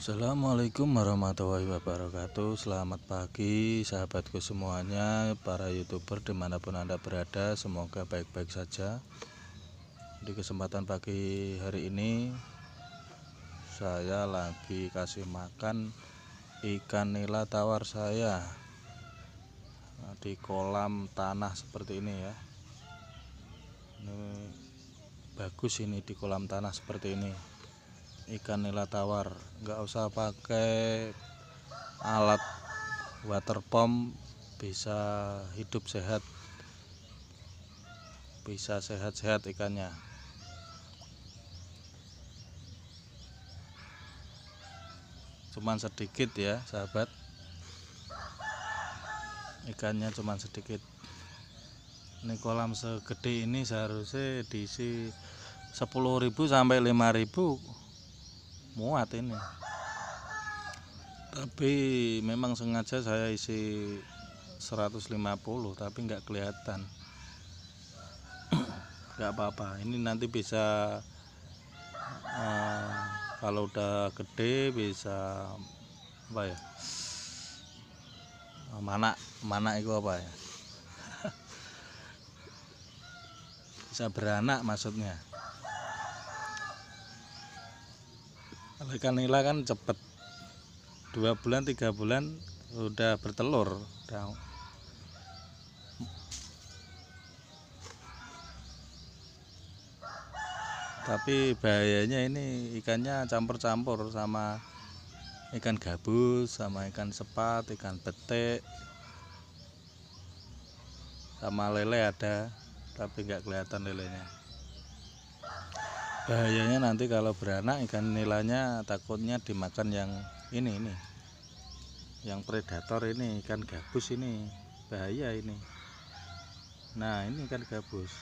Assalamualaikum warahmatullahi wabarakatuh Selamat pagi sahabatku semuanya Para youtuber dimanapun anda berada Semoga baik-baik saja Di kesempatan pagi hari ini Saya lagi kasih makan Ikan nila tawar saya Di kolam tanah seperti ini ya ini Bagus ini di kolam tanah seperti ini ikan nila tawar nggak usah pakai alat water pump bisa hidup sehat bisa sehat-sehat ikannya cuman sedikit ya sahabat ikannya cuman sedikit ini kolam segede ini seharusnya diisi 10.000 sampai 5.000 muat ini tapi memang sengaja saya isi 150 tapi nggak kelihatan nggak apa-apa ini nanti bisa uh, kalau udah gede bisa apa ya mana eh, mana itu apa ya bisa beranak maksudnya kalau ikan nila kan cepet dua bulan tiga bulan udah bertelur udah tapi bahayanya ini ikannya campur-campur sama ikan gabus sama ikan sepat ikan bete, sama lele ada tapi nggak kelihatan lelenya bahayanya nanti kalau beranak ikan nilainya takutnya dimakan yang ini ini yang predator ini ikan gabus ini bahaya ini nah ini ikan gabus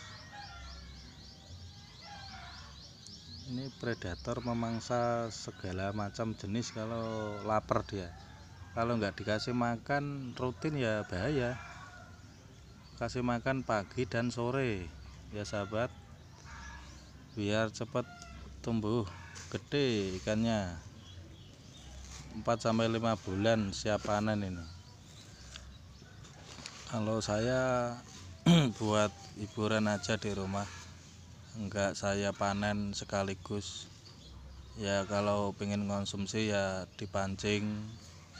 ini predator memangsa segala macam jenis kalau lapar dia kalau nggak dikasih makan rutin ya bahaya kasih makan pagi dan sore ya sahabat biar cepat tumbuh gede ikannya 4 sampai 5 bulan siap panen ini kalau saya buat hiburan aja di rumah enggak saya panen sekaligus ya kalau pengen konsumsi ya dipancing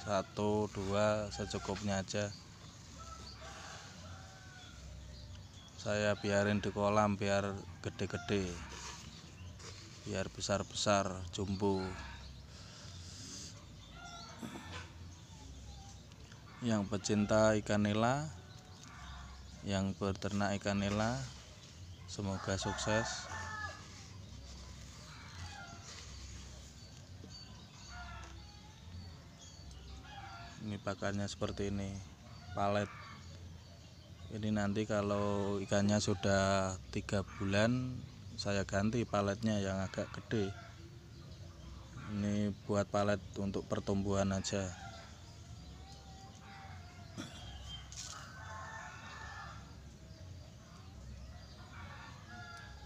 satu dua secukupnya aja saya biarin di kolam biar gede-gede biar besar-besar jumbo yang pecinta ikan nila yang berternak ikan nila semoga sukses ini pakannya seperti ini palet ini nanti kalau ikannya sudah tiga bulan saya ganti paletnya yang agak gede ini buat palet untuk pertumbuhan aja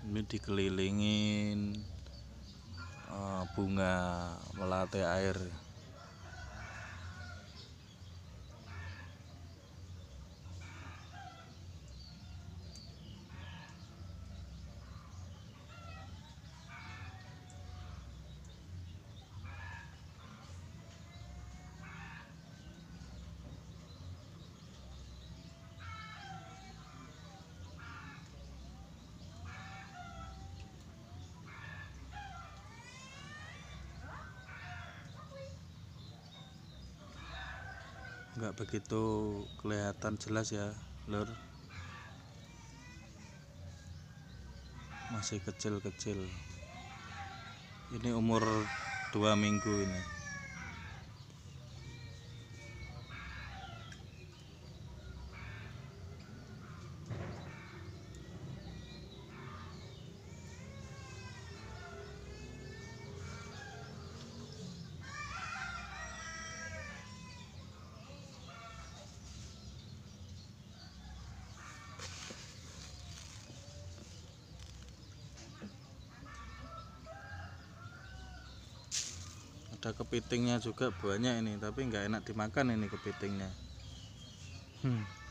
ini dikelilingin eh, bunga melati air nggak begitu kelihatan jelas ya lur masih kecil-kecil ini umur dua minggu ini ada kepitingnya juga banyak ini tapi nggak enak dimakan ini kepitingnya hmm.